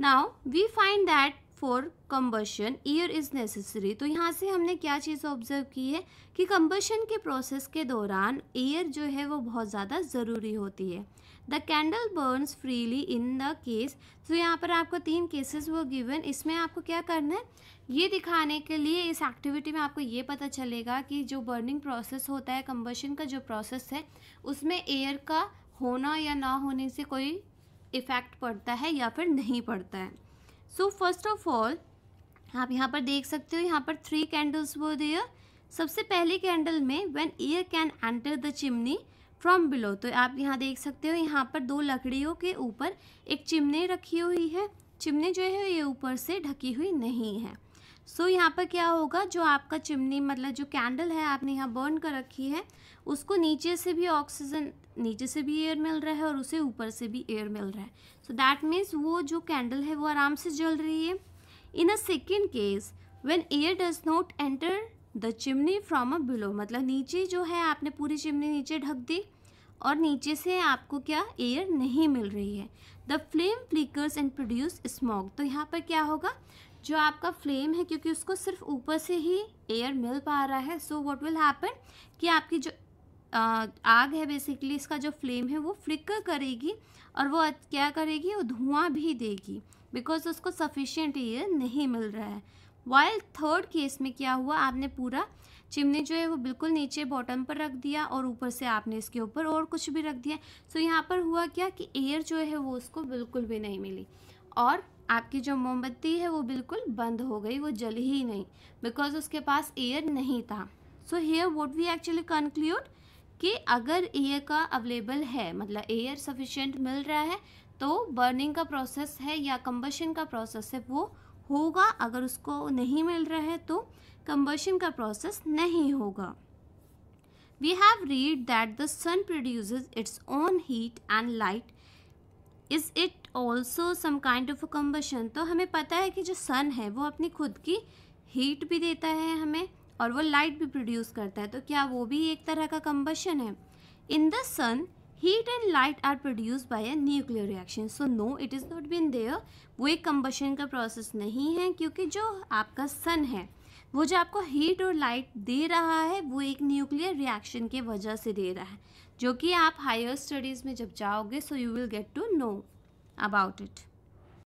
now we find that for combustion air is necessary तो यहाँ से हमने क्या चीज़ ऑब्जर्व की है कि कम्बशन के प्रोसेस के दौरान ईयर जो है वो बहुत ज़्यादा ज़रूरी होती है the candle burns freely in the case तो यहाँ पर आपको तीन केसेस वो गिवन इसमें आपको क्या करना है ये दिखाने के लिए इस एक्टिविटी में आपको ये पता चलेगा कि जो बर्निंग प्रोसेस होता है कम्बशन का जो प्रोसेस है उसमें एयर का होना या ना होने से कोई इफ़ेक्ट पड़ता है या फिर नहीं पड़ता है सो फर्स्ट ऑफ ऑल आप यहाँ पर देख सकते हो यहाँ पर थ्री कैंडल्स वो दिए सबसे पहले कैंडल में when air can enter the chimney from below तो आप यहाँ देख सकते हो यहाँ पर दो लकड़ियों के ऊपर एक चिमनी रखी हुई है चिमनी जो है ये ऊपर से ढकी हुई नहीं है सो so, यहाँ पर क्या होगा जो आपका चिमनी मतलब जो कैंडल है आपने यहाँ बर्न कर रखी है उसको नीचे से भी ऑक्सीजन नीचे से भी एयर मिल रहा है और उसे ऊपर से भी एयर मिल रहा है सो दैट मीन्स वो जो कैंडल है वो आराम से जल रही है in a second case when air does not enter the chimney from a below मतलब नीचे जो है आपने पूरी चिमनी नीचे ढक दी और नीचे से आपको क्या एयर नहीं मिल रही है the flame flickers and produce smoke तो यहाँ पर क्या होगा जो आपका फ्लेम है क्योंकि उसको सिर्फ ऊपर से ही एयर मिल पा रहा है सो व्हाट विल हैपन कि आपकी जो आग है बेसिकली इसका जो फ्लेम है वो फ्लिकर करेगी और वो क्या करेगी वो धुआं भी देगी बिकॉज उसको सफिशियंट एयर नहीं मिल रहा है वाइल थर्ड केस में क्या हुआ आपने पूरा चिमनी जो है वो बिल्कुल नीचे बॉटम पर रख दिया और ऊपर से आपने इसके ऊपर और कुछ भी रख दिया सो so, यहाँ पर हुआ क्या कि एयर जो है वो उसको बिल्कुल भी नहीं मिली और आपकी जो मोमबत्ती है वो बिल्कुल बंद हो गई वो जल ही नहीं बिकॉज उसके पास एयर नहीं था so here would we actually conclude कि अगर एयर का अवेलेबल है मतलब एयर सफिशेंट मिल रहा है तो बर्निंग का प्रोसेस है या कम्बशन का प्रोसेस है वो होगा अगर उसको नहीं मिल रहा है तो कंबशन का प्रोसेस नहीं होगा we have read that the sun produce its own heat and light is it also some kind of combustion तो हमें पता है कि जो सन है वो अपनी खुद की हीट भी देता है हमें और वो लाइट भी प्रोड्यूस करता है तो क्या वो भी एक तरह का कम्बशन है in the sun heat and light are produce by a nuclear reaction so no it is not been there वो एक कम्बशन का प्रोसेस नहीं है क्योंकि जो आपका सन है वो जो आपको हीट और लाइट दे रहा है वो एक न्यूक्लियर रिएक्शन के वजह से दे रहा है जो कि आप हायर स्टडीज़ में जब जाओगे so you will get to know about it